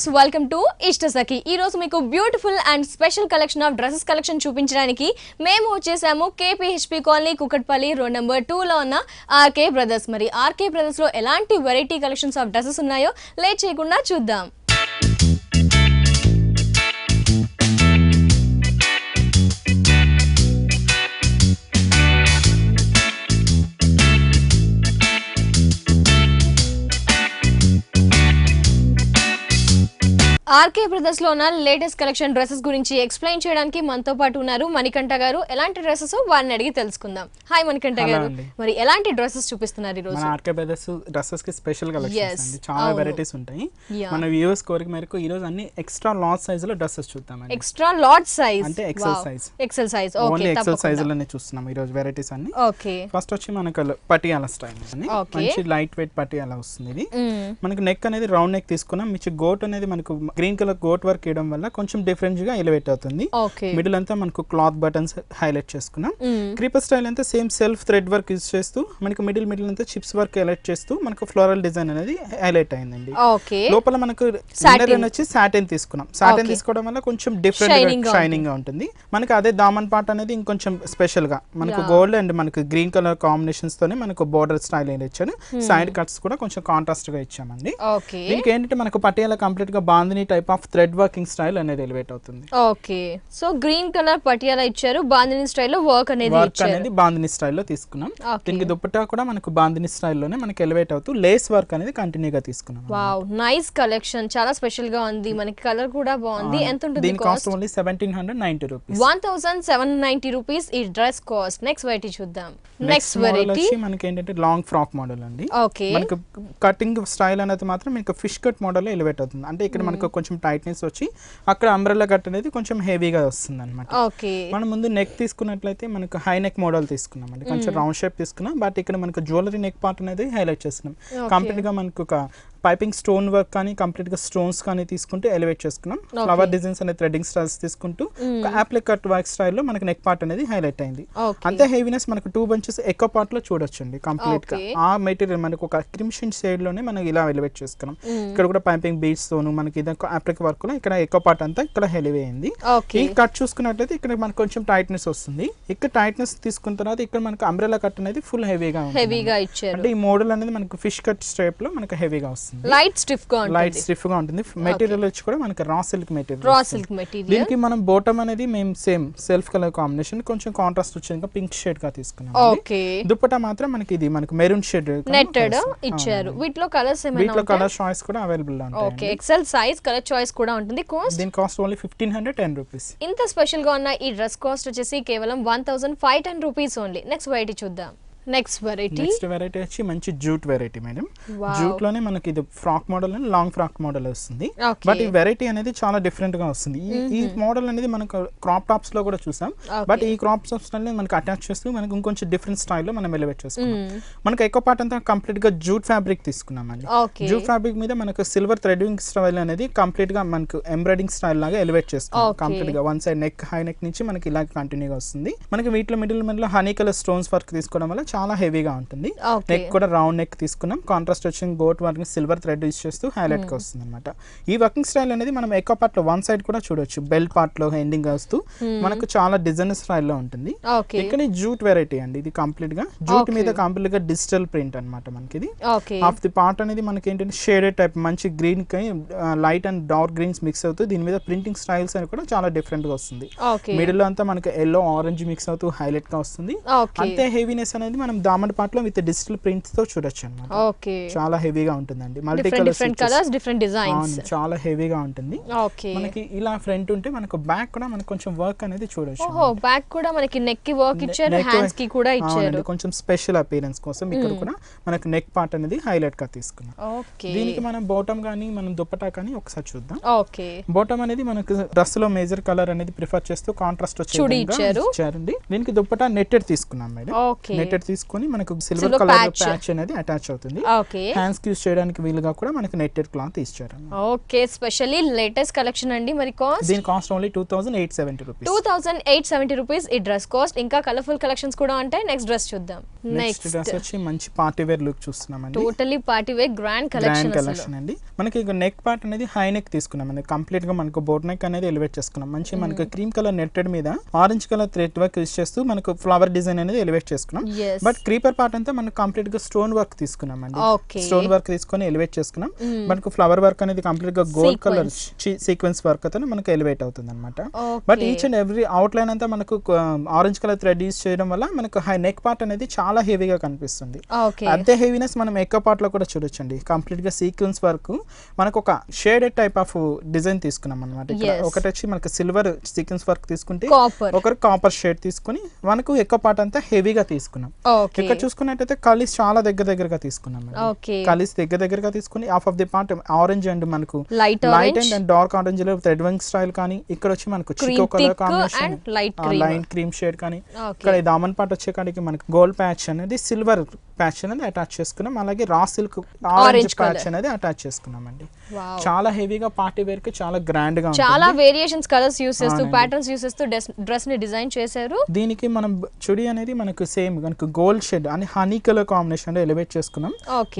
Viewers welcome to ఇష్టసఖి ఈ రోజు మీకు beautiful and special collection of dresses collection చూపించడానికి మేము వచ్చేసాము KPHP colony Kukatpally road number టూలో ఉన్న ఆర్కే బ్రదర్స్ మరి ఆర్కే బ్రదర్స్లో ఎలాంటి వెరైటీ కలెక్షన్స్ ఆఫ్ డ్రెస్సెస్ ఉన్నాయో లేట్ చేయకుండా చూద్దాం ఆర్కే బ్రదర్స్ లో ఉన్న లేటెస్ట్ కలెక్షన్ డ్రెస్సెస్ గురించి ఎక్స్ప్లెయిన్ చేయడానికి మనతో పాటు ఉన్నారు మణికంఠ గారు ఎలాంటి డ్రెస్సెస్ వారిని అడిగి తెలుసుకుందాం హాయ్ మణికంఠ గారు మరి ఎలాంటి డ్రెస్సెస్ చూపిస్తున్నారు ఈ రోజు ఆర్కే బ్రదర్స్ డ్రెస్సెస్ కి స్పెషల్ కలెక్షన్స్ అండి చాలా వెరైటీస్ ఉంటాయి మన వ్యూవర్స్ కోరిక మేరకు ఈ రోజు అన్ని ఎక్స్ట్రా లార్జ్ సైజ్ లో డ్రెస్సెస్ చూద్దాం ఎక్స్ట్రా లార్జ్ సైజ్ అంటే XL size XL size only XL size లోనే చూస్తున్నాం ఈ రోజు వెరైటీస్ అన్ని ఓకే ఫస్ట్ వచ్చి మనకు పటియాల స్టైల్ మంచి లైట్ వెయిట్ పటియాలా వస్తుంది ఇది mm. మనకు నెక్ అనేది రౌండ్ నెక్ తీసుకున్నాం మంచి గోట్ అనేది మనకు గ్రీన్ కలర్ గోట్ వర్క్ ఇవ్వడం వల్ల కొంచెం డిఫరెంట్ గా ఎలివేట్ అవుతుంది మిడిల్ అంతా మనకు క్లాత్ బటన్స్ హైలైట్ చేసుకున్నాం క్రీపర్ hmm. స్టైల్ అంతా same self thread work use చేస్తూ మనకు మిడిల్ మిడిల్ అంతా చిప్స్ వర్క్ హైలైట్ చేస్తూ మనకు ఫ్లోరల్ డిజైన్ అనేది హైలైట్ అయిందండి లోపల మనకు వచ్చి సాటిన్ తీసుకున్నాం సాటిన్ తీసుకోవడం వల్ల కొంచెం డిఫరెంట్ షైనింగ్ గా ఉంటుంది మనకు అదే దామన్ పాట అనేది ఇంకొంచెం స్పెషల్ గా మనకు గోల్డ్ అండ్ మనకు గ్రీన్ కలర్ కాంబినేషన్స్ తోనే మనకు బోర్డర్ స్టైల్ అనేది ఇచ్చాను సైడ్ కట్స్ కూడా కొంచెం కాంట్రాస్ట్ గా ఇచ్చామండి దీనికి ఏంటంటే మనకు పట్టేలా కంప్లీట్ గా bandhani type of thread working style అనేది ఎలివేట్ అవుతుంది okay so green colour Patiala ఇచ్చారు బాందిని లో వర్క్ అనేది వర్క్ అనేది బాందిని లో తీసుకున్నాం దీనికి దుపట్టా కూడా మనకు బాందిని లోనే మనకి ఎలివేట్ అవుతూ లేస్ వర్క్ అనేది కంటిన్యూ గా తీసుకున్నాం వావ్ నైస్ కలెక్షన్ చాలా స్పెషల్ గా ఉంది మనకి కలర్ కూడా బాగుంది ఎంత ఉంటుంది దీని కాస్ట్ ఓన్లీ 1790 రూపీస్ 1790 రూపీస్ ఈ డ్రెస్ కాస్ట్ నెక్స్ట్ వెరైటీ చూద్దాం నెక్స్ట్ వెరైటీ మనకి ఏంటంటే లాంగ్ ఫ్రాక్ మోడల్ అండి ఓకే మనకు కటింగ్ స్టైల్ అనేది మాత్రం మీకు ఫిష్ కట్ మోడల్ ఎలివేట్ అవుతుంది అంటే ఇక్కడ hmm. మనకు కొంచెం టైట్నెస్ వచ్చి అక్కడ అంబ్రెల్లా కట్ అనేది కొంచెం హెవీగా వస్తుంది అనమాట మనం ముందు నెక్ తీసుకున్నట్లయితే మనకు హై నెక్ మోడల్ తీసుకున్నాం అండి కొంచెం రౌండ్ షేప్ తీసుకున్నాం బట్ ఇక్కడ మనకు జ్యువెలరీ నెక్ పార్ట్ అనేది హైలైట్ చేస్తున్నాం కంప్లీట్ గా మనకు ఒక పైపింగ్ స్టోన్ వర్క్ కానీ కంప్లీట్ గా స్టోన్స్ కానీ తీసుకుంటూ ఎలివేట్ చేసుకున్నాం ఫ్లవర్ డిజైన్స్ అనే థ్రెడ్డింగ్ స్టైల్స్ తీసుకుంటూ యాప్లిక్ కట్ వర్క్ లో మనకి నెక్ పార్ట్ అనేది హైలైట్ అయింది అంతే హెవీనెస్ మనకు టూ బంచెస్ ఎక్కువ పార్ట్ లో చూడొచ్చండి కంప్లీట్ గా ఆ మెటీరియల్ మనకు ఒక క్రిమ్షన్ షేడ్ లోనే మనం ఇలా ఎలివేట్ చేసుకున్నాం ఇక్కడ కూడా పైపింగ్ బీచ్ తోను మనకి ఇది యాప్లిక్ వర్క్ లో ఇక్కడ ఎక్కువ పార్ట్ అంతా ఇక్కడ హెలివే అయింది ఈ కట్ చూసుకున్నట్లయితే ఇక్కడ మనకు కొంచెం టైట్నెస్ వస్తుంది ఇక్కడ టైట్నెస్ తీసుకున్న తర్వాత ఇక్కడ మనకు అంబ్రెలా కట్ అనేది ఫుల్ హెవీగా ఉంది అంటే ఈ మోడల్ అనేది మనకు ఫిష్ కట్ స్టేప్ లో మనకు హెవీగా వస్తుంది లైట్ స్టిఫ్ గా లైట్ స్టిఫ్ గా ఉంటుంది మెటీరియల్ వచ్చి కూడా మనకి raw silk material raw silk material దీనికి మనం బాటమ్ అనేది మేము సేమ్ సెల్ఫ్ కలర్ కాంబినేషన్ కొంచెం కాంట్రాస్ట్ వచ్చేది పింక్ షేడ్ గా తీసుకున్నాం ఓకే దుపట్టా మాత్రం మనకి ఇది మనకి మెరూన్ షేడ్ నెట్టెడ్ ఇచ్చారు వీటిలో కలర్స్ ఏమైనా వీటిలో కలర్ చాయిస్ కూడా అవైలబుల్ ఉంటాయి okay XL size colour choice కూడా ఉంటుంది కాస్ట్ దీని కాస్ట్ ఓన్లీ 1510 రూపాయస్ రూపీస్ ఇంత స్పెషల్ గా ఉన్న ఈ డ్రెస్ కాస్ట్ వచ్చేసి కేవలం 1510 రూపీస్ ఓన్లీ నెక్స్ట్ వైట్ చూద్దాం నెక్స్ట్ వెరైటీ నెక్స్ట్ వెరైటీ వచ్చి మంచి జూట్ వెరైటీ మేడం జూట్ లోనే మనకి ఇది ఫ్రాక్ మోడల్ అని లాంగ్ ఫ్రాక్ మోడల్ వస్తుంది బట్ ఈ వెరైటీ అనేది చాలా డిఫరెంట్ గా వస్తుంది ఈ మోడల్ mm-hmm. అనేది మనకు క్రాప్ టాప్స్ లో కూడా చూసాం బట్ ఈ క్రాప్ టాప్స్ అనేది మనకి అటాచ్ చేస్తూ మనకి ఇంకొంచెం డిఫరెంట్ స్టైల్ లో మనం ఎలివేట్ చేసుకున్నాం మనకి ఎక్కువ పార్ట్ అంతా కంప్లీట్ గా జూట్ ఫ్యాబ్రిక్ తీసుకున్నాం అండి జూట్ ఫ్యాబ్రిక్ మీద మనకు సిల్వర్ థ్రెడింగ్ స్టైల్ అనేది కంప్లీట్ గా మనకు ఎంబ్రాయిడింగ్ స్టైల్ లాగా ఎలివేట్ చేస్తాం కంప్లీట్ గా one side neck high neck నుంచి మనకి ఇలా కంటిన్యూగా వస్తుంది మనకి వీటిలో middle middle honey colour stones work తీసుకోవడం వల్ల చాలా హెవీగా ఉంటుంది నెక్ కూడా రౌండ్ నెక్ తీసుకున్నాం కాంట్రాస్ట్ వచ్చిన గోట్ వర్క్ సిల్వర్ థ్రెడ్ యూస్ చేస్తూ హైలైట్ గా hmm. వస్తుంది అనమాట ఈ వర్కింగ్ స్టైల్ అనేది మనం ఎక్కువ పార్ట్ లో వన్ సైడ్ కూడా చూడొచ్చు బెల్ట్ పార్ట్ లో ఎండింగ్ వస్తూ hmm. మనకు చాలా డిజైన్ స్టైల్ లో ఉంటుంది ఇక్కడ జూట్ వెరైటీ అండి ఇది కంప్లీట్ గా జూట్ మీద కంప్లీట్ గా డిజిటల్ ప్రింట్ అనమాట మనకి ఇది ఆఫ్ ది పార్ట్ అనేది మనకి ఏంటంటే షేడెడ్ టైప్ మంచి గ్రీన్ కై light and dark greens mix అవుతూ దీని మీద ప్రింటింగ్ స్టైల్స్ అని కూడా చాలా డిఫరెంట్ గా వస్తుంది మిడిల్ అంతా మనకి ఎల్లో ఆరెంజ్ మిక్స్ అవుతూ హైలైట్ గా వస్తుంది అంతే హెవీనెస్ అనేది అనేది మనం లో విత్ డిజిటల్ ప్రింట్ తో చూడొచ్చు అనమాట ఓకే చాలా హెవీగా ఉంటుందండి multi different colours different designs చాలా హెవీగా ఉంటుంది ఓకే మనకి ఇలా ఫ్రంట్ ఉంటే మనకు బ్యాక్ కూడా మనకు కొంచెం వర్క్ అనేది చూడొచ్చు ఓహో బ్యాక్ కూడా మనకి నెక్ కి వర్క్ ఇచ్చారు హ్యాండ్స్ కి కూడా ఇచ్చారు కొంచెం స్పెషల్ అపీరెన్స్ కోసం ఇక్కడ hmm. కూడా మనకు నెక్ పార్ట్ అనేది హైలైట్ గా తీసుకున్నాం ఓకే దీనికి మనం బాటమ్ కానీ మనం దుప్పటా కానీ ఒకసారి చూద్దాం ఓకే బాటమ్ అనేది మనకు డ్రెస్ లో మేజర్ కలర్ అనేది ప్రిఫర్ చేస్తూ కాంట్రాస్ట్ వచ్చే ఇచ్చారండి దీనికి దుప్పటా నెట్టెడ్ తీసుకున్నాం మేడం నెట్టెడ్ తీసుకొని మనకు సిల్వర్ కలర్ ప్యాచ్ అనేది అటాచ్ అవుతుంది హ్యాండ్స్ యూజ్ చేయడానికి వీలుగా కూడా మనకి నెట్టెడ్ క్లాత్ ఇచ్చారు ఓకే స్పెషల్లీ లేటెస్ట్ కలెక్షన్ అండి మరి కాస్ట్ దీని cost only two thousand eight seventy rupees two thousand eight seventy rupees ఈ డ్రెస్ కాస్ట్ ఇంకా కలర్ఫుల్ కలెక్షన్స్ కూడా ఉంటాయి నెక్స్ట్ డ్రెస్ చూద్దాం నెక్స్ట్ డ్రెస్ వచ్చి మంచి పార్టీ వేర్ లుక్ చూస్తున్నాం totally party wear grand collection collection అండి మనకి నెక్ పార్ట్ అనేది హై నెక్ తీసుకున్నాం అండి కంప్లీట్ గా మనకు బోర్డ్ నెక్ అనేది ఎలివేట్ చేసుకున్నాం మంచి మనకి క్రీమ్ కలర్ నెట్టెడ్ మీద orange colour thread work use చేస్తూ మనకు ఫ్లవర్ డిజైన్ అనేది ఎలివేట్ చేసుకున్నాం బట్ క్రీపర్ పార్ట్ అంతా మనం కంప్లీట్ గా స్టోన్ వర్క్ తీసుకున్నాం అండి స్టోన్ వర్క్ తీసుకొని ఎలివేట్ చేసుకున్నాం మనకు hmm. ఫ్లవర్ వర్క్ అనేది కంప్లీట్ గా గోల్డ్ కలర్ సీక్వెన్స్ వర్క్ అయితే మనకు ఎలివేట్ అవుతుంది అనమాట but each and every outline అంతా మనకు ఆరెంజ్ కలర్ థ్రెడ్ యూస్ చేయడం వల్ల మనకు హై నెక్ పార్ట్ అనేది చాలా హెవీగా కనిపిస్తుంది అంతే హెవీనెస్ మనం మేకప్ పార్ట్ లో కూడా అండి కంప్లీట్ గా సీక్వెన్స్ వర్క్ మనకు ఒక షేడెడ్ టైప్ ఆఫ్ డిజైన్ తీసుకున్నాం అనమాట ఒకటి వచ్చి మనకు సిల్వర్ సీక్వెన్స్ వర్క్ తీసుకుంటే ఒకరు కాపర్ షేడ్ తీసుకుని మనకు ఎక్కువ పార్ట్ అంతా హెవీగా తీసుకున్నాం ఇక్కడ చూసుకున్నట్టయితే కలిస్ చాలా దగ్గర దగ్గరగా తీసుకున్నాం కలిస్ దగ్గర దగ్గరగా తీసుకుని half of the part orange and మనకు light light and dark orange లో రెడ్ వింగ్ స్టైల్ కానీ ఇక్కడ వచ్చి మనకు చికో colour combination light cream shade కానీ ఇక్కడ దామన్ పార్ట్ వచ్చే కాడికి మనకు గోల్డ్ ప్యాచ్ అనేది సిల్వర్ ప్యాచ్ అనేది అటాచ్ చేసుకున్నాం అలాగే రా సిల్క్ ఆరెంజ్ ప్యాచ్ అనేది అటాచ్ చేసుకున్నాం అండి చాలా హెవీగా పార్టీ వేర్ కి చాలా గ్రాండ్ గా చాలా వేరియేషన్స్ కలర్స్ యూస్ చేస్తూ ప్యాటర్న్స్ యూస్ చేస్తూ డ్రెస్ ని డిజైన్ చేశారు దీనికి మనం చుడి అనేది మనకు సేమ్ మనకు గోల్డ్ షెడ్ అని హనీ కలర్ కాంబినేషన్ లో ఎలివేట్ చేసుకున్నాం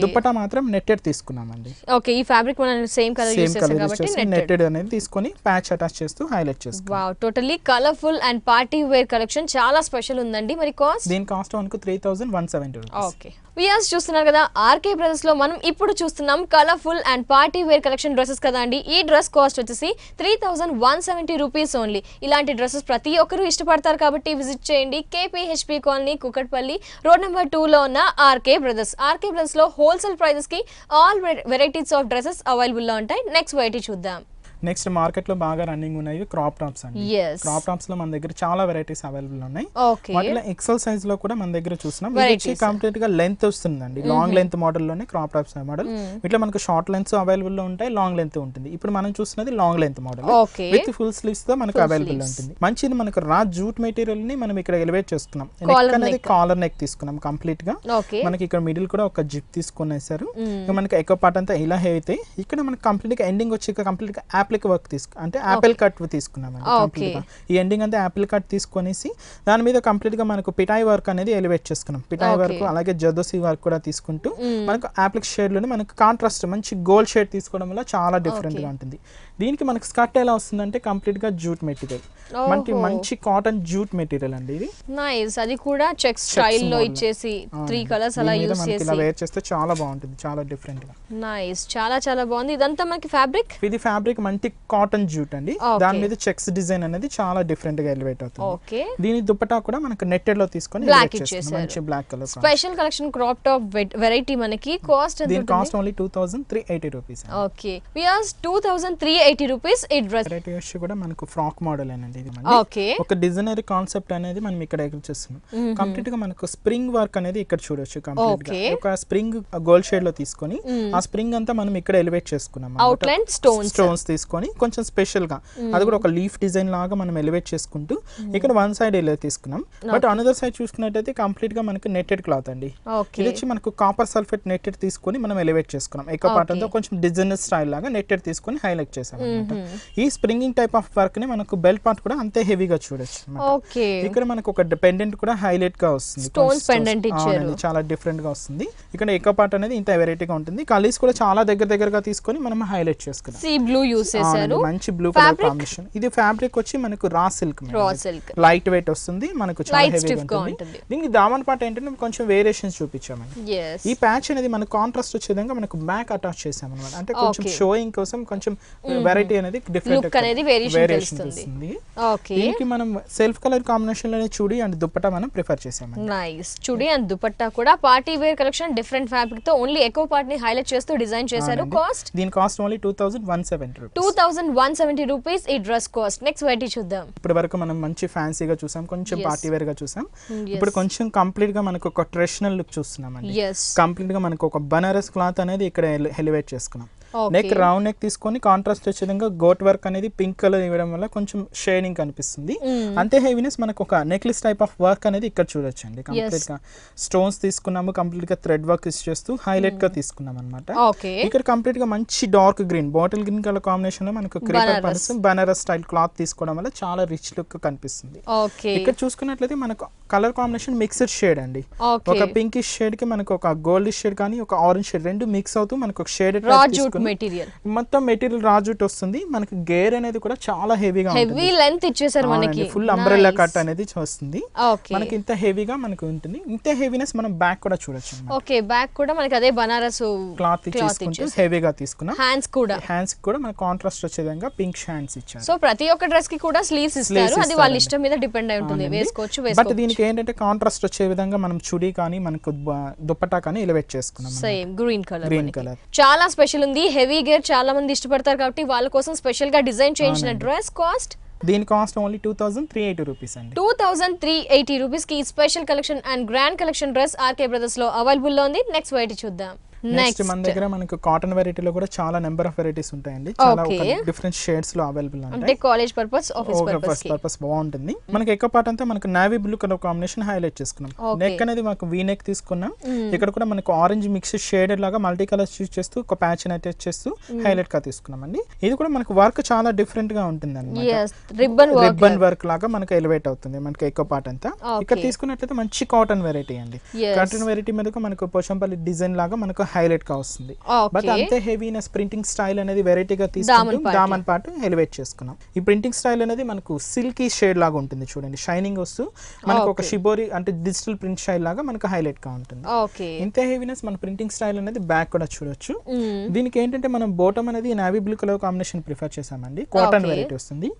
దుప్పటా మాత్రం నెట్టెడ్ తీసుకున్నాం అండి ఓకే ఈ ఫ్యాబ్రిక్ మనం సేమ్ కలర్ సేమ్ కలర్ కాబట్టి నెట్టెడ్ అనేది తీసుకొని ప్యాచ్ అటాచ్ చేస్తూ హైలైట్ చేసుకున్నాం wow totally colourful and party wear collection చాలా స్పెషల్ ఉందండి మరి కాస్ట్ దీని కాస్ట్ మనకు three thousand one seventy okay viewers చూస్తున్నారు కదా ఆర్కే బ్రదర్స్ లో మనం ఇప్పుడు చూస్తున్నాం colourful and party wear collection dresses కదా అండి ఈ డ్రెస్ కాస్ట్ వచ్చేసి three thousand one seventy rupees only ఇలాంటి డ్రెస్సెస్ ప్రతి ఒక్కరూ ఇష్టపడతారు కాబట్టి విజిట్ చేయండి KPHP colony Kukatpally road number టూలో ఉన్న ఆర్కే బ్రదర్స్ ఆర్కే బ్రదర్స్లో హోల్సేల్ ప్రైజెస్కి ఆల్ వెరైటీస్ ఆఫ్ డ్రెస్సెస్ అవైలబుల్లో ఉంటాయి నెక్స్ట్ వెరైటీ చూద్దాం నెక్స్ట్ మార్కెట్ లో బాగా రన్నింగ్ ఉన్నాయి క్రాప్ టాప్స్ అండి క్రాప్ టాప్స్ లో మన దగ్గర చాలా వెరైటీస్ అవైలబుల్ ఉన్నాయి వాటిలో ఎక్సెల్ సైజ్ లో కూడా మన దగ్గర చూసినాం కంప్లీట్ గా లెంత్ వస్తుందండి లాంగ్ లెంత్ మోడల్ లోనే క్రాప్ టాప్స్ మోడల్ ఇట్లా మనకు షార్ట్ లెంత్స్ అవైలబుల్ లో ఉంటాయి లాంగ్ లెంత్ ఉంటుంది ఇప్పుడు మనం చూసినది long length model with full sleeves తో మనకు అవైలబుల్ ఉంటుంది మంచిది మనకు రా జూట్ మెటీరియల్ ని మనం ఇక్కడ ఎలివేట్ చేసుకున్నాం నెక్ అనేది కాలర్ నెక్ తీసుకున్నాం కంప్లీట్ గా మనకి ఇక్కడ మిడిల్ కూడా ఒక జిప్ తీసుకునేసారు మనకి ఎక్కువ పార్ట్ అంతా ఇలా హే అయితే ఇక్కడ మనకి కంప్లీట్ గా ఎండింగ్ వచ్చి కంప్లీట్ గా యాప్ యాప్లిక్ వర్క్ తీసుకు అంటే యాపిల్ కట్ తీసుకున్నామండి ఈ ఎండింగ్ అంతా యాపిల్ కట్ తీసుకునేసి దాని మీద కంప్లీట్ గా మనకు పిటాయి వర్క్ అనేది ఎలివేట్ చేసుకున్నాం పిటాయి వర్క్ అలాగే జదోసి వర్క్ కూడా తీసుకుంటూ hmm. మనకు యాపిల్ షేడ్ లోనే మనకు కాంట్రాస్ట్ మంచి గోల్డ్ షేడ్ తీసుకోవడం వల్ల చాలా డిఫరెంట్ గా ఉంటుంది దీనికి మనకు స్కర్ట్ ఎలా వస్తుందంటే కంప్లీట్ గా జూట్ మెటీరియల్ మనకి మంచి కాటన్ జూట్ మెటీరియల్ అండి ఇది నైస్ అది కూడా చెక్ స్టైల్ లో ఇచ్చేసి త్రీ కలర్స్ అలా యూస్ చేసి ఇలా వేర్ చేస్తే చాలా బాగుంటుంది చాలా డిఫరెంట్ గా నైస్ చాలా చాలా బాగుంది ఇదంతా మనకి ఫ్యాబ్రిక్ ఇది ఫ్యాబ్రిక్ మంచి యాంటిక్ కాటన్ జూట్ అండి దాని మీద చెక్స్ డిజైన్ అనేది చాలా డిఫరెంట్ గా ఎలివేట్ అవుతుంది దీని దుప్పటా కూడా మనకు నెట్టెడ్ లో తీసుకొని మంచి black colour special collection crop top variety మనకి కాస్ట్ దీని cost only two thousand three eighty rupees okay viewers two thousand three eighty rupees ఈ డ్రెస్ వెరైటీ వచ్చి కూడా మనకు ఫ్రాక్ మోడల్ అనేది ఇది ఓకే ఒక డిజైనరీ కాన్సెప్ట్ అనేది మనం ఇక్కడ ఎక్కడ చేస్తున్నాం కంప్లీట్ mm-hmm. గా మనకు స్ప్రింగ్ వర్క్ అనేది ఇక్కడ చూడొచ్చు కంప్లీట్ గా ఒక స్ప్రింగ్ గోల్డ్ షేడ్ లో తీసుకొని mm. ఆ స్ప్రింగ్ అంతా మనం ఇక్కడ ఎలివేట్ చేసుకున్నాం అవుట్ లైన్ స్టోన్స్ స్టోన్స్ తీసుకున్నాం తీసుకొని కొంచెం స్పెషల్గా అది కూడా ఒక లీఫ్ డిజైన్ లాగా మనం ఎలివేట్ చేసుకుంటూ ఇక్కడ వన్ సైడ్ ఎలా తీసుకున్నాం బట్ అనదర్ సైడ్ చూసుకున్నట్టయితే కంప్లీట్ గా మనకి నెట్టెడ్ క్లాత్ అండి ఇది వచ్చి మనకు కాపర్ సల్ఫేట్ నెట్టెడ్ తీసుకొని మనం ఎలివేట్ చేసుకున్నాం ఎక్కువ పాటంతో కొంచెం డిజైనర్ స్టైల్ లాగా నెట్టెడ్ తీసుకొని హైలైట్ చేసాం అనమాట ఈ స్ప్రింగింగ్ టైప్ ఆఫ్ వర్క్ ని మనకు బెల్ట్ పార్ట్ కూడా అంతే హెవీగా చూడొచ్చు ఇక్కడ మనకు ఒక డిపెండెంట్ కూడా హైలైట్ గా వస్తుంది చాలా డిఫరెంట్ గా వస్తుంది ఇక్కడ ఎక్కువ పార్ట్ అనేది ఇంత వెరైటీగా ఉంటుంది కలీస్ కూడా చాలా దగ్గర దగ్గరగా తీసుకొని మనం హైలైట్ చేసుకున్నాం బ్లూ యూస్ చేశారు మంచి బ్లూ కలర్ కాంబినేషన్ ఇది ఫ్యాబ్రిక్ వచ్చి మనకు raw silk raw silk light weight వస్తుంది మనకు చాలా స్టిఫ్ ఉంటుంది దీనికి దామన్ పాట ఏంటంటే కొంచెం వేరియేషన్స్ చూపించామని ఈ ప్యాచ్ అనేది మనకు కాంట్రాస్ట్ వచ్చే విధంగా మనకు బ్యాక్ అటాచ్ చేసాం అనమాట అంటే కొంచెం షోయింగ్ కోసం కొంచెం వెరైటీ అనేది డిఫరెంట్ అనేది వేరియేషన్ వస్తుంది దీనికి మనం సెల్ఫ్ కలర్ కాంబినేషన్ లోనే చూడి అండ్ దుపట్టా మనం ప్రిఫర్ చేసాము నైస్ చూడి అండ్ దుపట్టా కూడా party wear collection different fabric తో ఓన్లీ ఎకో పార్ట్ ని హైలైట్ చేస్తూ డిజైన్ చేశారు కాస్ట్ దీని cost only two thousand one seventy two thousand one seventy rupees ఈ డ్రెస్ కాస్ట్ నెక్స్ట్ వెరైటీ చూద్దాం ఇప్పటి వరకు మనం మంచి ఫ్యాన్సీగా చూసాం కొంచెం పార్టీ వేర్ గా చూసాం mm, ఇప్పుడు కొంచెం కంప్లీట్ గా మనకు ఒక ట్రెడిషనల్ లుక్ చూస్తున్నాం కంప్లీట్ గా మనకు ఒక బనారస్ క్లాత్ అనేది ఇక్కడ ఎలివేట్ చేసుకున్నాం నెక్ రౌండ్ నెక్ తీసుకొని కాంట్రాస్ట్ వచ్చే విధంగా గోట్ వర్క్ అనేది పింక్ కలర్ ఇవ్వడం వల్ల కొంచెం షేడింగ్ కనిపిస్తుంది hmm. అంతే హెవీనెస్ మనకు ఒక నెక్లెస్ టైప్ ఆఫ్ వర్క్ అనేది ఇక్కడ చూడొచ్చు అండి కంప్లీట్ గా స్టోన్స్ తీసుకున్నాము కంప్లీట్ గా థ్రెడ్ వర్క్ ఇస్ చేస్తూ హైలైట్ గా hmm. తీసుకున్నాం అనమాట ఇక్కడ కంప్లీట్ గా మంచి dark green bottle green colour combination లో మనకు క్రీపర్ పర్స్ బనారస్ స్టైల్ క్లాత్ తీసుకోవడం వల్ల చాలా రిచ్ లుక్ కనిపిస్తుంది ఇక్కడ చూసుకున్నట్లయితే మనకు కలర్ కాంబినేషన్ మిక్స్డ్ షేడ్ అండి ఒక పింకిష్ షేడ్ కి మనకు ఒక గోల్డ్ షేడ్ కానీ ఒక ఆరెంజ్ షేడ్ రెండు మిక్స్ అవుతూ మనకు ఒక షేడ్ మెటీరియల్ మొత్తం మెటీరియల్ రాజుట్ వస్తుంది మనకి గేర్ అనేది కూడా చాలా హెవీగా హెవీ లెంత్ ఇచ్చేసారు మనకి ఫుల్ అంబ్రెల్లా కట్ అనేది వస్తుంది మనకి ఇంత హెవీగా మనకి ఉంటుంది ఇంత హెవీనెస్ మనం బ్యాక్ కూడా చూడొచ్చు ఓకే బ్యాక్ కూడా మనకి అదే బనారస్ క్లాత్ హెవీగా తీసుకున్నాం హ్యాండ్స్ కూడా హ్యాండ్స్ కూడా మనకి కాంట్రాస్ట్ వచ్చే విధంగా పింక్ హ్యాండ్స్ ఇచ్చారు సో ప్రతి ఒక్క డ్రెస్ కి కూడా స్లీవ్స్ ఇస్తారు అది వాళ్ళ ఇష్టం మీద డిపెండ్ అయి ఉంటుంది వేసుకోవచ్చు బట్ దీనికి ఏంటంటే కాంట్రాస్ట్ వచ్చే విధంగా మనం చుడి కానీ మనకు దుప్పటా కానీ ఎలివేట్ చేసుకున్నాం same green colour green colour చాలా స్పెషల్ ఉంది హెవీ గేర్ చాలా మంది ఇష్టపడతారు కాబట్టి వాళ్ళ కోసం స్పెషల్ గా డిజైన్ చేయించిన డ్రెస్ కాస్ట్ దీని cost only two thousand three eighty rupees అండి two thousand three eighty rupees కి special collection and grand collection dress RK brothers లో అవైలబుల్ లో ఉంది నెక్స్ట్ వైట్ చూద్దాం నెక్స్ట్ మన దగ్గర మనకు కాటన్ వెరైటీలో కూడా చాలా నెంబర్ ఆఫ్ వెరైటీస్ ఉంటాయండి చాలా డిఫరెంట్ షేడ్స్ లో అవైలబుల్ అంటే college purpose office purpose purpose బాగుంటుంది hmm. మనకి ఎక్కువ పార్ట్ అంతా మనకు navy blue colour combination highlight చేసుకున్నాం నెక్ అనేది మనకు వీ నెక్ తీసుకున్నాం hmm. ఇక్కడ కూడా మనకు ఆరెంజ్ మిక్స్ షేడెడ్ లాగా మల్టీ కలర్స్ యూజ్ చేస్తూ ఒక ప్యాచ్ అటాచ్ చేస్తూ హైలైట్ hmm. గా తీసుకున్నాం అండి ఇది కూడా మనకు వర్క్ చాలా డిఫరెంట్ గా ఉంటుంది రిబ్బన్ రిబ్బన్ వర్క్ లాగా మనకు ఎలివేట్ అవుతుంది మనకి ఎక్కువ పార్ట్ అంతా ఇక్కడ తీసుకున్నట్లయితే మంచి కాటన్ వెరైటీ అండి కాటన్ వెరైటీ మీద మనకు పోషంపల్లి డిజైన్ లాగా మనకు హైలైట్ గా వస్తుంది బట్ అంతే హెవీనెస్ ప్రింటింగ్ స్టైల్ అనేది వెరైటీగా తీసుకుంటాం దామన్ పాటు ఎలివేట్ చేసుకున్నాం ఈ ప్రింటింగ్ స్టైల్ అనేది మనకు సిల్కీ షేడ్ లాగా ఉంటుంది చూడండి షైనింగ్ వస్తూ మనకు ఒక షిబోరి అంటే డిజిటల్ ప్రింట్ స్టైల్ లాగా మనకు హైలైట్ గా ఉంటుంది ఇంతే హెవీనెస్ మన ప్రింటింగ్ స్టైల్ అనేది బ్యాక్ కూడా చూడొచ్చు దీనికి ఏంటంటే మనం బోటమ్ అనేది navy blue colour combination prefer చేసామండి కాటన్ వెరైటీ వస్తుంది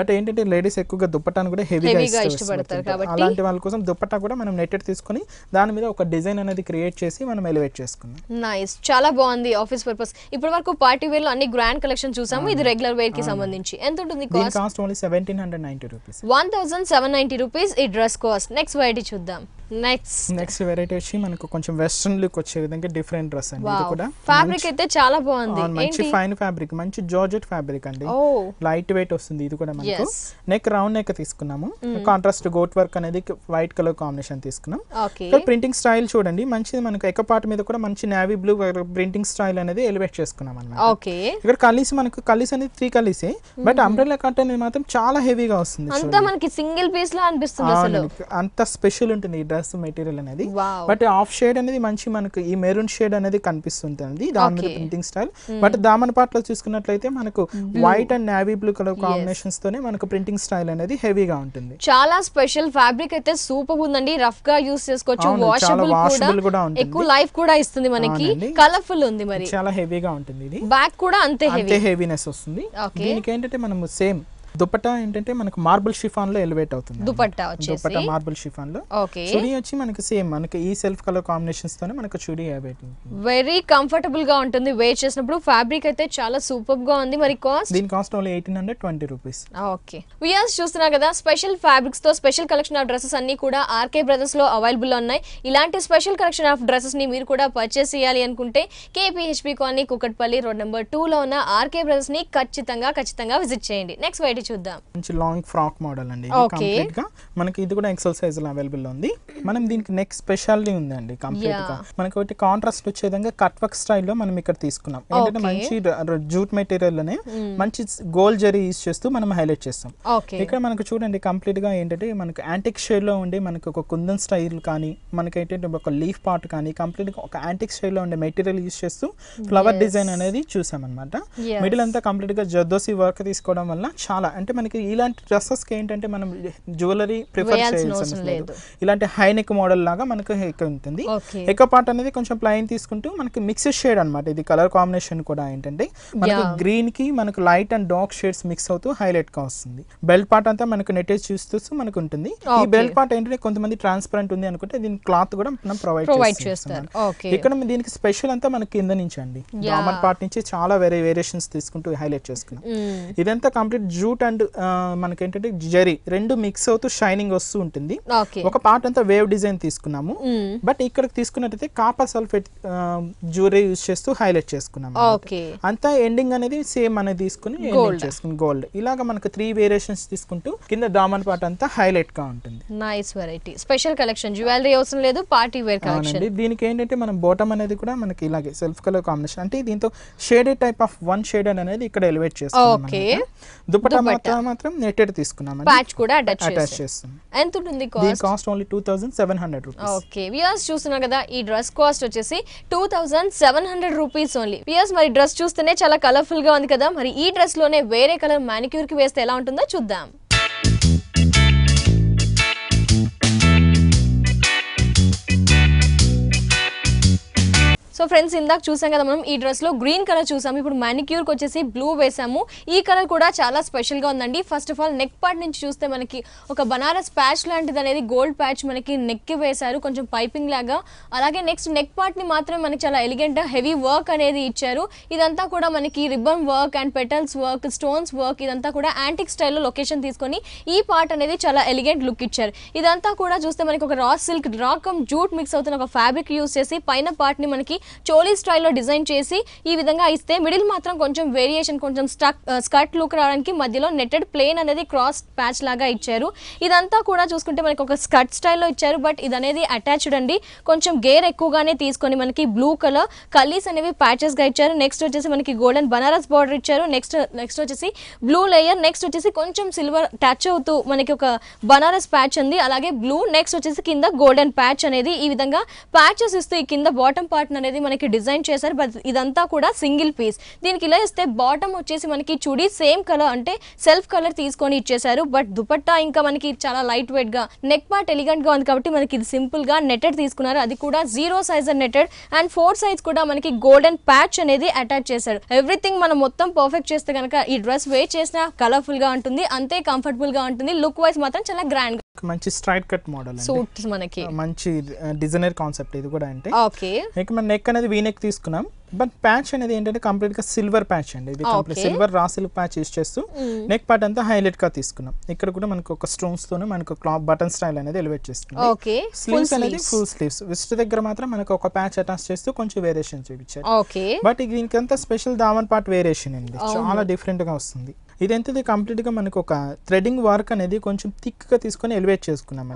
బట్ ఏంటంటే లేడీస్ ఎక్కువగా దుప్పటాను కూడా హెవీగా ఇష్టపడతారు అలాంటి వాళ్ళ కోసం దుప్పటా కూడా మనం నెట్టెడ్ తీసుకుని దాని మీద ఒక డిజైన్ అనేది క్రియేట్ చేసి మనం ఎలివేట్ చేసుకున్నాం నైస్ చాలా బాగుంది ఆఫీస్ పర్పస్ ఇప్పటి వరకు పార్టీ వేర్ లో అన్ని గ్రాండ్ కలెక్షన్ చూసాము ఇది రెగ్యులర్ వేర్ కి సంబంధించి ఎంత ఉంటుంది కాస్ట్ ఓన్లీ 1790 రూపీస్ 1790 రూపాయస్ ఈ డ్రెస్ కాస్ట్ నెక్స్ట్ వైట్ చూద్దాం నెక్స్ట్ నెక్స్ట్ వెరైటీ వచ్చి మనకు కొంచెం వెస్ట్రన్ లుక్ వచ్చే విధంగా డిఫరెంట్ డ్రెస్ అండి ఇది కూడా ఫ్యాబ్రిక్ అయితే చాలా బాగుంది మంచి ఫైన్ ఫ్యాబ్రిక్ మంచి జార్జెట్ ఫ్యాబ్రిక్ అండి లైట్ వెయిట్ వస్తుంది ఇది కూడా మనకు నెక్ రౌండ్ నెక్ తీసుకున్నాము కాంట్రాస్ట్ గోట్ వర్క్ అనేది వైట్ కలర్ కాంబినేషన్ తీసుకున్నాం ప్రింటింగ్ స్టైల్ చూడండి మంచిది మనకు ఎక్క పార్ట్ మీద కూడా మంచి నేవీ బ్లూ ప్రింటింగ్ స్టైల్ అనేది ఎలివేట్ చేసుకున్నాం అనమాట ఇక్కడ కలీస్ మనకు కలీస్ అనేది త్రీ కలీసే బట్ అంబ్రెల్లా కంటే మాత్రం చాలా హెవీగా వస్తుంది అంతా మనకి సింగిల్ పీస్ లా అనిపిస్తుంది అంత స్పెషల్ ఉంటుంది ఈ డ్రెస్ కలర్స్ మెటీరియల్ అనేది బట్ ఆఫ్ షేడ్ అనేది మంచి మనకు ఈ మెరూన్ షేడ్ అనేది కనిపిస్తుంటుంది దాని మీద ప్రింటింగ్ స్టైల్ బట్ దామన్ పార్ట్ లో చూసుకున్నట్లయితే మనకు white and navy blue colour combinations తోనే మనకు ప్రింటింగ్ స్టైల్ అనేది హెవీగా ఉంటుంది చాలా స్పెషల్ ఫ్యాబ్రిక్ అయితే సూపర్ ఉందండి రఫ్ గా యూస్ చేసుకోవచ్చు వాషబుల్ కూడా ఎక్కువ లైఫ్ కూడా ఇస్తుంది మనకి కలర్ఫుల్ ఉంది మరి చాలా హెవీగా ఉంటుంది ఇది బ్యాక్ కూడా అంతే హెవీ హెవీనెస్ వస్తుంది దీనికి ఏంటంటే మనం సేమ్ దుపట్టా ఏంటంటే మనకు మార్బుల్ షిఫాన్ లో ఎలివేట్ అవుతుంది దుపట్టా దుపట్టా మార్బుల్ షిఫాన్ లో చుడి వచ్చి మనకి సేమ్ మనకి ఈ సెల్ఫ్ కలర్ కాంబినేషన్స్ తోనే మనకు చుడి ఎలివేట్ వెరీ కంఫర్టబుల్ గా ఉంటుంది వేర్ చేసినప్పుడు ఫ్యాబ్రిక్ అయితే చాలా సూపర్ గా ఉంది మరి కాస్ట్ దీని cost only eighteen hundred twenty rupees okay viewers చూస్తున్నా కదా స్పెషల్ ఫ్యాబ్రిక్స్ తో స్పెషల్ కలెక్షన్ ఆఫ్ డ్రెస్సెస్ అన్ని కూడా ఆర్కే బ్రదర్స్ లో అవైలబుల్ ఉన్నాయి ఇలాంటి స్పెషల్ కలెక్షన్ ఆఫ్ డ్రెస్సెస్ ని మీరు కూడా పర్చేస్ చేయాలి అనుకుంటే KPHP colony Kukatpally road number two లో ఉన్న ఆర్కే బ్రదర్స్ ని ఖచ్చితంగా ఖచ్చితంగా విజిట్ చేయండి నెక్స్ట్ వైట్ ఇవి చూద్దాం మంచి లాంగ్ ఫ్రాక్ మోడల్ అండి కంప్లీట్ గా మనకి ఇది కూడా ఎక్సెల్ సైజ్ లో అవైలబుల్ ఉంది మనం దీనికి నెక్స్ట్ స్పెషాలిటీ ఉందండి కంప్లీట్ గా మనకి ఒకటి కాంట్రాస్ట్ వచ్చే విధంగా కట్ వర్క్ స్టైల్ లో మనం ఇక్కడ తీసుకున్నాం ఏంటంటే మంచి జూట్ మెటీరియల్ అనే మంచి గోల్డ్ జరీ యూస్ చేస్తూ మనం హైలైట్ చేస్తాం ఇక్కడ మనకు చూడండి కంప్లీట్ గా ఏంటంటే మనకి యాంటిక్ షేడ్ లో ఉండే మనకి ఒక కుందన్ స్టైల్ కానీ మనకి ఏంటంటే ఒక లీఫ్ పార్ట్ కానీ కంప్లీట్ గా ఒక యాంటిక్ స్టైల్ లో ఉండే మెటీరియల్ యూస్ చేస్తూ ఫ్లవర్ డిజైన్ అనేది చూసాం అనమాట మిడిల్ అంతా కంప్లీట్ గా జర్దోసి వర్క్ తీసుకోవడం వల్ల చాలా అంటే మనకి ఇలాంటి కి ఏంటంటే మనం జ్యువెలరీ ప్రిఫర్ చేయాల్సిన ఇలాంటి హైనెక్ మోడల్ లాగా మనకు ఉంటుంది ఎక్కువ పార్ట్ అనేది కొంచెం ప్లైన్ తీసుకుంటూ మనకి మిక్స్ షేడ్ అనమాట ఇది కలర్ కాంబినేషన్ కూడా ఏంటంటే మనకి గ్రీన్ కి మనకు light and dark shades mix అవుతూ హైలైట్ గా వస్తుంది బెల్ట్ పార్ట్ అంతా మనకు నెటేజ్ చూస్తూ మనకు ఉంటుంది ఈ బెల్ట్ పార్ట్ ఏంటంటే కొంతమంది ట్రాన్స్పరెంట్ ఉంది అనుకుంటే దీని క్లాత్ కూడా మనం ప్రొవైడ్ చేస్తాం ఇక్కడ దీనికి స్పెషల్ అంతా మనకి కింద నుంచి అండి పార్ట్ నుంచి చాలా వేరే వేరియేషన్స్ తీసుకుంటూ హైలైట్ చేసుకున్నాం mm. ఇదంతా కంప్లీట్ జూట్ జూట్ అండ్ మనకేంటంటే జరీ రెండు మిక్స్ అవుతూ షైనింగ్ వస్తూ ఉంటుంది ఒక పార్ట్ అంతా వేవ్ డిజైన్ తీసుకున్నాము బట్ ఇక్కడ తీసుకున్నట్టయితే కాపర్ సల్ఫేట్ జ్యూరీ యూజ్ చేస్తూ హైలైట్ చేసుకున్నాము అంతా ఎండింగ్ అనేది సేమ్ అనేది తీసుకుని చేసుకుని గోల్డ్ ఇలాగ మనకు త్రీ వేరియేషన్స్ తీసుకుంటూ కింద దామన్ పార్ట్ అంతా హైలైట్ గా ఉంటుంది nice variety special collection jewellery అవసరం లేదు పార్టీ వేర్ కలెక్షన్ దీనికి ఏంటంటే మనం బోటమ్ అనేది కూడా మనకి ఇలాగే సెల్ఫ్ కలర్ కాంబినేషన్ అంటే దీంతో shaded type of one shaded అనేది ఇక్కడ ఎలివేట్ చేస్తాం దుపట్టా దుపట్టా మాత్రం నెట్టెడ్ తీసుకున్నాం ప్యాచ్ కూడా అటాచ్ చేస్తాం ఎంత ఉంటుంది cost cost only two thousand seven hundred rupees okay viewers చూస్తున్నారు కదా ఈ డ్రెస్ కాస్ట్ వచ్చేసి two thousand seven hundred rupees only viewers మరి డ్రెస్ చూస్తేనే చాలా కలర్ఫుల్ గా ఉంది కదా మరి ఈ డ్రెస్ లోనే వేరే కలర్ మానిక్యూర్ కి వేస్తే ఎలా ఉంటుందో చూద్దాం సో ఫ్రెండ్స్ ఇందాక చూసాం కదా మనం ఈ డ్రెస్లో గ్రీన్ కలర్ చూసాము ఇప్పుడు మ్యానిక్యూర్కి వచ్చేసి బ్లూ వేసాము ఈ కలర్ కూడా చాలా స్పెషల్గా ఉందండి first of all neck part నుంచి చూస్తే మనకి ఒక బనారస్ ప్యాచ్ లాంటిది అనేది గోల్డ్ ప్యాచ్ మనకి నెక్కి వేశారు కొంచెం పైపింగ్ లాగా అలాగే నెక్స్ట్ నెక్ పార్ట్ని మాత్రం మనకి చాలా ఎలిగెంట్గా హెవీ వర్క్ అనేది ఇచ్చారు ఇదంతా కూడా మనకి ribbon work and petals work stones work ఇదంతా కూడా యాంటిక్ స్టైల్లో లొకేషన్ తీసుకొని ఈ పార్ట్ అనేది చాలా ఎలిగెంట్ లుక్ ఇచ్చారు ఇదంతా కూడా చూస్తే మనకి ఒక రా సిల్క్ రాకమ్ జూట్ మిక్స్ అవుతున్న ఒక ఫ్యాబ్రిక్ యూస్ చేసి పైన పార్ట్ని మనకి చోలీ స్టైల్లో డిజైన్ చేసి ఈ విధంగా ఇస్తే మిడిల్ మాత్రం కొంచెం వేరియేషన్ కొంచెం స్టక్ స్కర్ట్ లుక్ రావడానికి మధ్యలో నెట్టెడ్ ప్లేన్ అనేది క్రాస్ ప్యాచ్ లాగా ఇచ్చారు ఇదంతా కూడా చూసుకుంటే మనకి ఒక స్కర్ట్ స్టైల్లో ఇచ్చారు బట్ ఇది అనేది అటాచ్డ్ అండి కొంచెం గేర్ ఎక్కువగానే తీసుకొని మనకి బ్లూ కలర్ కలీస్ అనేవి ప్యాచెస్గా ఇచ్చారు నెక్స్ట్ వచ్చేసి మనకి గోల్డెన్ బనారస్ బార్డర్ ఇచ్చారు నెక్స్ట్ నెక్స్ట్ వచ్చేసి బ్లూ లేయర్ నెక్స్ట్ వచ్చేసి కొంచెం సిల్వర్ టచ్ అవుతూ మనకి ఒక బనారస్ ప్యాచ్ ఉంది అలాగే బ్లూ నెక్స్ట్ వచ్చేసి కింద గోల్డెన్ ప్యాచ్ అనేది ఈ విధంగా ప్యాచెస్ ఇస్తూ ఈ కింద బాటమ్ పార్ట్ అనేది అనేది మనకి డిజైన్ చేశారు బట్ ఇదంతా కూడా సింగిల్ పీస్ దీనికి ఇలా ఇస్తే బాటమ్ వచ్చేసి మనకి చుడి సేమ్ కలర్ అంటే సెల్ఫ్ కలర్ తీసుకొని ఇచ్చేసారు బట్ దుపట్టా ఇంకా మనకి చాలా లైట్ వెయిట్ గా నెక్ పార్ట్ ఎలిగెంట్ గా ఉంది కాబట్టి మనకి ఇది సింపుల్ గా నెటెడ్ తీసుకున్నారు అది కూడా zero size netted and four size కూడా మనకి గోల్డెన్ ప్యాచ్ అనేది అటాచ్ చేశారు ఎవ్రీథింగ్ మనం మొత్తం పర్ఫెక్ట్ చేస్తే కనుక ఈ డ్రెస్ వేర్ చేసిన కలర్ఫుల్ గా ఉంటుంది అంతే కంఫర్టబుల్ గా ఉంటుంది లుక్ వైజ్ మాత్రం చాలా గ్రాండ్ మంచి స్ట్రైట్ కట్ మోడల్ సూట్ మనకి మంచి డిజైనర్ కాన్సెప్ట్ ఇది కూడా అంటే ఓకే ఇక మన నెక్ అనేది వీ నెక్ తీసుకున్నాం బట్ ప్యాచ్ అనేది ఏంటంటే కంప్లీట్ గా సిల్వర్ ప్యాచ్ అండి ఇది complete silver raw silk patch use చేస్తూ నెక్ hmm. పార్ట్ అంతా హైలైట్ గా తీసుకున్నాం ఇక్కడ కూడా మనకు ఒక స్టోన్స్ తోనే మనకు క్లాత్ బటన్ స్టైల్ అనేది ఎలివేట్ చేస్తున్నాం ఓకే స్లీవ్స్ అనేది ఫుల్ స్లీవ్స్ విస్ట్ దగ్గర మాత్రం మనకు ఒక ప్యాచ్ అటాచ్ చేస్తూ కొంచెం వేరియేషన్ చూపించారు ఓకే బట్ దీనికంతా స్పెషల్ దామన్ పార్ట్ వేరియేషన్ అండి చాలా డిఫరెంట్ గా వస్తుంది ఇదంతది కంప్లీట్ గా మనకు ఒక థ్రెడింగ్ వర్క్ అనేది కొంచెం థిక్ గా తీసుకొని ఎలివేట్ చేసుకున్నాం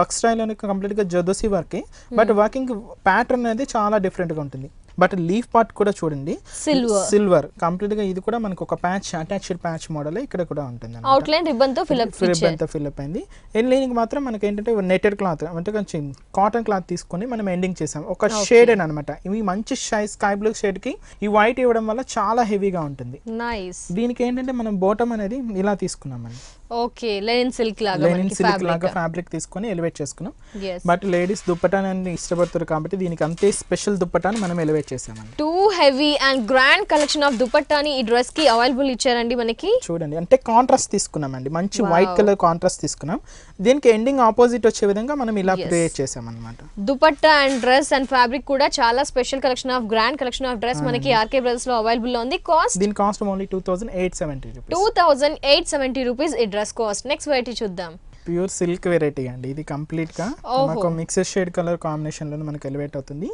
వర్క్ స్టైల్ అనేది కంప్లీట్ గా zardozi work but working pattern అనేది చాలా డిఫరెంట్ గా ఉంటుంది బట్ లీఫ్ పార్ట్ కూడా చూడండి సిల్వర్ సిల్వర్ కంప్లీట్ గా ఇది కూడా మనకు ఒక ప్యాచ్ అటాచ్డ్ ప్యాచ్ మోడల్ ఇక్కడ కూడా ఉంటుంది అవుట్ లైన్ రిబ్బన్ తో ఫిల్ అప్ రిబ్బన్ తో ఫిల్ అప్ అయింది ఎండ్ లైనింగ్ మాత్రం మనకి ఏంటంటే నెటెడ్ క్లాత్ అంటే కొంచెం కాటన్ క్లాత్ తీసుకొని మనం ఎండింగ్ చేసాం ఒక షేడ్ అని అనమాట ఇవి మంచి స్కై బ్లూ షేడ్ కి ఈ వైట్ ఇవ్వడం వల్ల చాలా హెవీగా ఉంటుంది దీనికి ఏంటంటే మనం బోటం అనేది ఇలా తీసుకున్నాం అండి ఓకే లెనిన్ సిల్క్ లాగా లైన్ సిల్క్ లాగా ఫ్యాబ్రిక్ తీసుకొని ఎలివేట్ చేసుకున్నాం బట్ లేడీస్ దుప్పటాన్ని ఇష్టపడతారు కాబట్టి దీనికి అంతే స్పెషల్ దుప్పటాన్ని మనం ఎలివేట్ చేసామండి too heavy and grand collection of దుప్పట్టాని ఈ డ్రెస్ కి అవైలబుల్ ఇచ్చారండి మనకి చూడండి అంటే కాంట్రాస్ట్ తీసుకున్నామండి మంచి వైట్ కలర్ కాంట్రాస్ట్ తీసుకున్నాం దీనికి ఎండింగ్ ఆపోజిట్ వచ్చే విధంగా మనం ఇలా క్రియేట్ చేసాం అనమాట dupatta and dress and fabric కూడా చాలా special collection of grand collection of dress మనకి ఆర్కే బ్రదర్స్ లో అవైలబుల్ ఉంది కాస్ట్ దీని cost only two thousand eight seventy two thousand eight seventy rupees ఈ dress dress cost next variety చూద్దాం pure silk variety అండి ఇది కంప్లీట్ గా మనకు మిక్సెడ్ షేడ్ కలర్ కాంబినేషన్ లో మనకి ఎలివేట్ అవుతుంది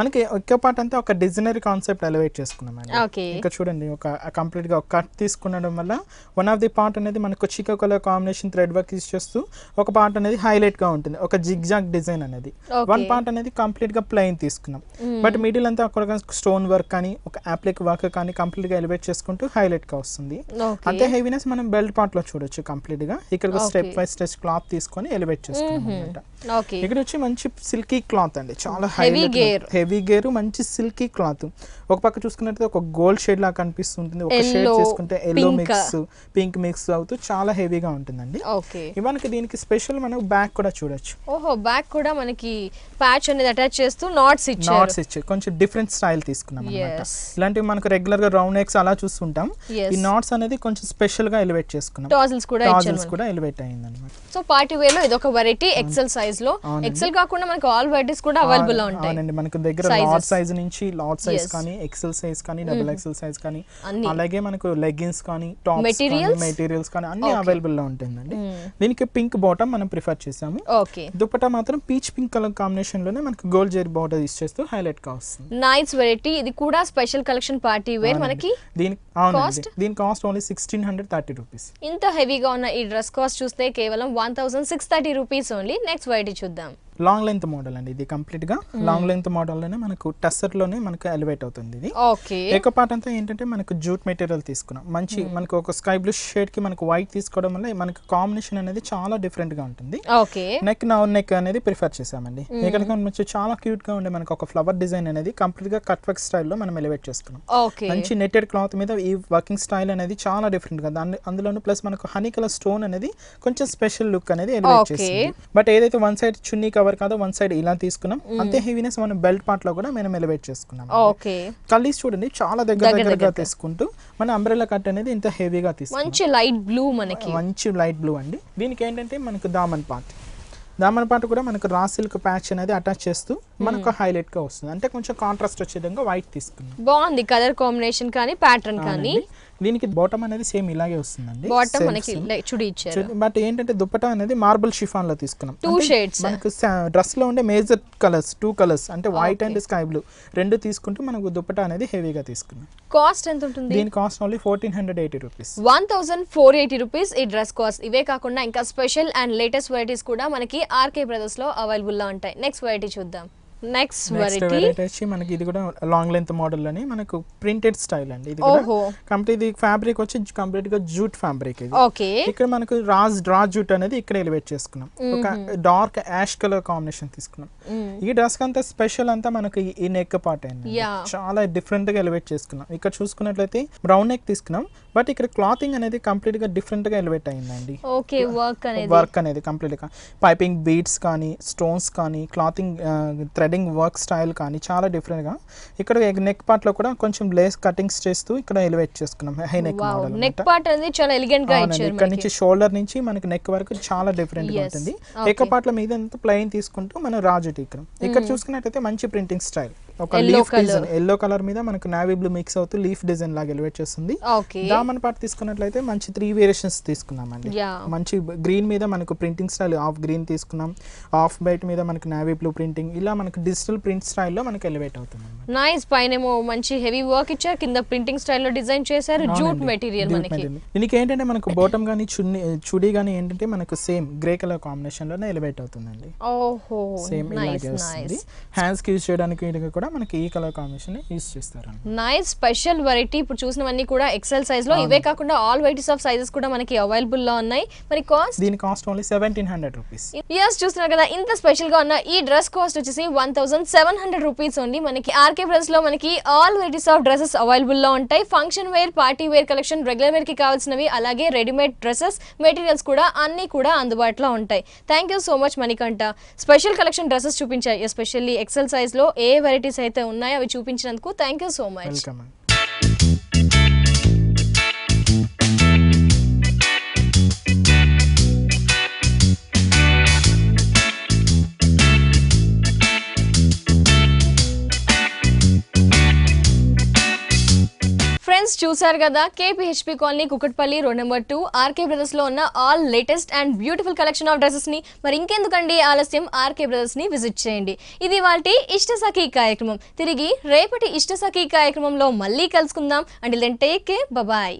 మనకి ఒక్క పార్ట్ అంతా ఒక డిజైనరీ కాన్సెప్ట్ ఎలివేట్ చేసుకున్నాం అండి ఇక్కడ చూడండి ఒక కంప్లీట్ గా ఒక కట్ తీసుకున్నడం వల్ల వన్ ఆఫ్ ది పార్ట్ అనేది మనకు చిక colour combination thread work use చేస్తూ ఒక పార్ట్ అనేది హైలైట్ గా ఉంటుంది ఒక జిగ్జాగ్ డిజైన్ అనేది వన్ పార్ట్ అనేది కంప్లీట్ గా ప్లెయిన్ తీసుకున్నాం బట్ మిడిల్ అంతా ఒక స్టోన్ వర్క్ కానీ ఒక అప్లిక్ వర్క్ కానీ కంప్లీట్ గా ఎలివేట్ చేసుకుంటూ హైలైట్ గా వస్తుంది అంతే హెవీనెస్ మనం బెల్ట్ పార్ట్ లో చూడొచ్చు కంప్లీట్ గా ఇక్కడ స్టెప్ బై స్ట్రెచ్ క్లాత్ తీసుకొని ఎలివేట్ చేసుకున్నాం ఇక్కడ వచ్చి మంచి సిల్కీ క్లాత్ అండి చాలా గేర్ హెవీ గేర్ మంచి సిల్కీ క్లాత్ ఒక పక్క చూసుకున్నట్టు ఒక గోల్డ్ షేడ్ లా కనిపిస్తుంటుంది ఒక షేడ్ చేసుకుంటే ఎల్లో మిక్స్ పింక్ మిక్స్ అవుతూ చాలా హెవీగా ఉంటుందండి ఇవన్నీ దీనికి స్పెషల్ మనకు బ్యాక్ కూడా చూడొచ్చు ఓహో బ్యాక్ కూడా మనకి ప్యాచ్ అనేది అటాచ్ చేస్తూ నాట్స్ ఇచ్చారు నాట్స్ ఇచ్చారు కొంచెం డిఫరెంట్ స్టైల్ తీసుకున్నాం అనమాట ఇలాంటివి మనకు రెగ్యులర్ గా రౌండ్ నెక్స్ అలా చూస్తుంటాం ఈ నాట్స్ అనేది కొంచెం స్పెషల్ గా ఎలివేట్ చేసుకున్నాం టాజిల్స్ కూడా ఎలివేట్ అయ్యిందండి సో పార్టీ వేర్ లో ఇది ఒక వెరైటీ ఎక్సెల్ సైజ్ లో ఎక్సెల్ కాకుండా మనకి ఆల్ వెరైటీస్ కూడా అవైలబుల్ ఉంటాయి అవునండి మనకు దగ్గర లార్జ్ సైజ్ నుంచి లార్జ్ సైజ్ కానీ ఎక్సెల్ సైజ్ కానీ డబుల్ ఎక్సెల్ సైజ్ కానీ అలాగే మనకు లెగ్గిన్స్ కానీ టాప్ మెటీరియల్స్ మెటీరియల్స్ కానీ అన్ని అవైలబుల్ లో ఉంటుందండి mm. దీనికి పింక్ బాటమ్ మనం ప్రిఫర్ చేసాము ఓకే దుపట్టా మాత్రం పీచ్ పింక్ కలర్ కాంబినేషన్ లోనే మనకు గోల్డ్ జెరీ బార్డర్ ఇచ్చేస్తూ హైలైట్ గా వస్తుంది నైస్ వెరైటీ ఇది కూడా స్పెషల్ కలెక్షన్ పార్టీ వేర్ మనకి దీని దీని cost only sixteen hundred thirty rupees ఇంత హెవీగా ఉన్న ఈ డ్రెస్ కాస్ట్ చూస్తే కేవలం one thousand six thirty rupees only next variety చూద్దాం లాంగ్ లెంత్ మోడల్ అండి ఇది కంప్లీట్ గా లాంగ్ లెంత్ మోడల్ లోనే మనకు టస్సర్ లోనే మనకు ఎలివేట్ అవుతుంది ఇది ఎక్కువ పార్ట్ అంతా ఏంటంటే మనకు జూట్ మెటీరియల్ తీసుకున్నాం మంచి hmm. మనకు ఒక స్కై బ్లూ షేడ్ కి మనకు వైట్ తీసుకోవడం వల్ల మనకు కాంబినేషన్ అనేది చాలా డిఫరెంట్ గా ఉంటుంది నెక్ నా నెక్ అనేది ప్రిఫర్ చేసామండి hmm. ఇక్కడ చాలా క్యూట్ గా ఉండే మనకు ఒక ఫ్లవర్ డిజైన్ అనేది కంప్లీట్ గా కట్ వర్క్ స్టైల్ లో మనం ఎలివేట్ చేసుకున్నాం మంచి నెట్టెడ్ క్లాత్ మీద ఈ వర్కింగ్ స్టైల్ అనేది చాలా డిఫరెంట్ గా దాని అందులోనూ ప్లస్ మనకు హనీ కలర్ స్టోన్ అనేది కొంచెం స్పెషల్ లుక్ అనేది ఎలివేట్ చేసింది బట్ ఏదైతే one side chunni cover cover కాదు వన్ సైడ్ ఇలా తీసుకున్నాం అంతే హెవీనెస్ మనం బెల్ట్ పార్ట్ లో కూడా మనం ఎలివేట్ చేసుకున్నాం ఓకే కలీస్ చూడండి చాలా దగ్గర దగ్గరగా తీసుకుంటూ మన అంబ్రెల్లా కట్ అనేది ఇంత హెవీగా తీసుకున్నాం మంచి లైట్ బ్లూ మనకి మంచి లైట్ బ్లూ అండి దీనికి ఏంటంటే మనకు దామన్ పార్ట్ దామన్ పార్ట్ కూడా మనకు రా సిల్క్ ప్యాచ్ అనేది అటాచ్ చేస్తూ మనకు హైలైట్ గా వస్తుంది అంటే కొంచెం కాంట్రాస్ట్ వచ్చే విధంగా వైట్ తీసుకున్నాం బాగుంది కలర్ కాంబినేషన్ కానీ ప్యాటర్న్ కానీ దీనికి బాటమ్ అనేది సేమ్ ఇలాగే వస్తుందండి మనకి బట్ ఏంటంటే దుప్పటం అనేది మార్బుల్ షిఫాన్ లో తీసుకున్నాం టూ షేడ్స్ మనకు డ్రెస్ లో ఉండే మేజర్ కలర్స్ టూ కలర్స్ అంటే వైట్ అండ్ స్కై బ్లూ రెండు తీసుకుంటూ మనకు దుప్పట అనేది హెవీగా తీసుకున్నాం కాస్ట్ ఎంత ఉంటుంది దీని cost only fourteen hundred eighty rupees one thousand four eighty rupees ఈ డ్రెస్ కాస్ట్ ఇవే కాకుండా ఇంకా స్పెషల్ అండ్ లేటెస్ట్ వెరైటీస్ కూడా మనకి ఆర్కే బ్రదర్స్ లో అవైలబుల్ లో ఉంటాయి నెక్స్ట్ వెరైటీ చూద్దాం నెక్స్ట్ వెరైటీ వచ్చి మనకి ఇది కూడా లాంగ్ లెంత్ మోడల్ అని మనకు ప్రింటెడ్ స్టైల్ అండి ఇది కూడా కంప్లీట్ ఇది ఫ్యాబ్రిక్ వచ్చి కంప్లీట్ గా జూట్ ఫ్యాబ్రిక్ ఇది ఓకే ఇక్కడ మనకు రాజ్ డ్రా జూట్ అనేది ఇక్కడ ఎలివేట్ చేసుకున్నాం ఒక డార్క్ యాష్ కలర్ కాంబినేషన్ తీసుకున్నాం ఈ డ్రెస్ అంతా స్పెషల్ అంతా మనకు ఈ నెక్ పార్ట్ అండి చాలా డిఫరెంట్ గా ఎలివేట్ చేసుకున్నాం ఇక్కడ చూసుకున్నట్లయితే బ్రౌన్ నెక్ తీసుకున్నాం బట్ ఇక్కడ క్లాతింగ్ అనేది కంప్లీట్ గా డిఫరెంట్ గా ఎలివేట్ అయిందండి ఓకే వర్క్ అనేది వర్క్ అనేది కంప్లీట్ గా పైపింగ్ బీట్స్ కానీ స్టోన్స్ కానీ clothing thread uh, threading work style కానీ చాలా డిఫరెంట్గా ఇక్కడ నెక్ పార్ట్లో కూడా కొంచెం లేస్ కటింగ్స్ చేస్తూ ఇక్కడ ఎలివేట్ చేసుకున్నాం హై నెక్ నెక్ పార్ట్ అనేది చాలా ఎలిగెంట్ గా ఇక్కడ నుంచి షోల్డర్ నుంచి మనకి నెక్ వరకు చాలా డిఫరెంట్ గా ఉంటుంది ఎక్క పార్ట్ల మీద ప్లెయిన్ తీసుకుంటూ మనం రాజు ఇక్కడ ఇక్కడ చూసుకున్నట్టయితే మంచి ప్రింటింగ్ స్టైల్ ఒక లీఫ్ డిజైన్ ఎల్లో కలర్ మీద మనకు నావీ బ్లూ మిక్స్ అవుతూ లీఫ్ డిజైన్ లాగా ఎలివేట్ చేస్తుంది దామన్ పార్ట్ తీసుకున్నట్లయితే మంచి త్రీ వేరియేషన్స్ తీసుకున్నాం అండి మంచి గ్రీన్ మీద మనకు ప్రింటింగ్ స్టైల్ ఆఫ్ గ్రీన్ తీసుకున్నాం ఆఫ్ బైట్ మీద మనకు నావీ బ్లూ ప్రింటింగ్ ఇలా మనకు డిజిటల్ ప్రింట్ స్టైల్ లో మనకు ఎలివేట్ అవుతుంది నైస్ పైన మంచి హెవీ వర్క్ ఇచ్చారు కింద ప్రింటింగ్ స్టైల్ లో డిజైన్ చేశారు జూట్ మెటీరియల్ దీనికి ఏంటంటే మనకు బాటమ్ కానీ చున్నీ చుడీ కానీ ఏంటంటే మనకు సేమ్ గ్రే కలర్ కాంబినేషన్ లోనే ఎలివేట్ అవుతుందండి సేమ్ హ్యాండ్స్ కి యూజ్ చేయడానికి కూడా కూడా మనకి ఈ కలర్ కాంబినేషన్ యూస్ చేస్తారు నైస్ స్పెషల్ వెరైటీ ఇప్పుడు చూసినవన్నీ కూడా ఎక్సెల్ సైజ్ లో ఇవే కాకుండా ఆల్ వెరైటీస్ ఆఫ్ సైజెస్ కూడా మనకి అవైలబుల్ లో ఉన్నాయి మరి కాస్ట్ దీని cost only seventeen hundred rupees ఇయర్స్ చూస్తున్నారు కదా ఇంత స్పెషల్ గా ఉన్న ఈ డ్రెస్ కాస్ట్ వచ్చేసి one thousand seven hundred rupees ఉంది మనకి ఆర్కే ప్రెస్ లో మనకి all varieties of dresses available లో ఉంటాయి function wear party wear collection regular wear కి కావాల్సినవి అలాగే రెడీమేడ్ డ్రెస్సెస్ మెటీరియల్స్ కూడా అన్ని కూడా అందుబాటులో ఉంటాయి thank you so much Manikanta special collection dresses చూపించాయి ఎస్పెషల్లీ ఎక్సెల్ సైజ్ లో ఏ వెరైటీస్ అయితే ఉన్నాయి అవి చూపించినందుకు thank you so much friends చూశారు కదా KPHB colony Kukatpally road number two RK brothers లో ఉన్న all latest and beautiful collection of dresses ని మరి ఇంకెందుకండి ఆలస్యం ఆర్కే బ్రదర్స్ ని విజిట్ చేయండి ఇది వాటి ఇష్ట సఖీ కార్యక్రమం తిరిగి రేపటి ఇష్ట సఖీ కార్యక్రమంలో మళ్ళీ కలుసుకుందాం and then take care bye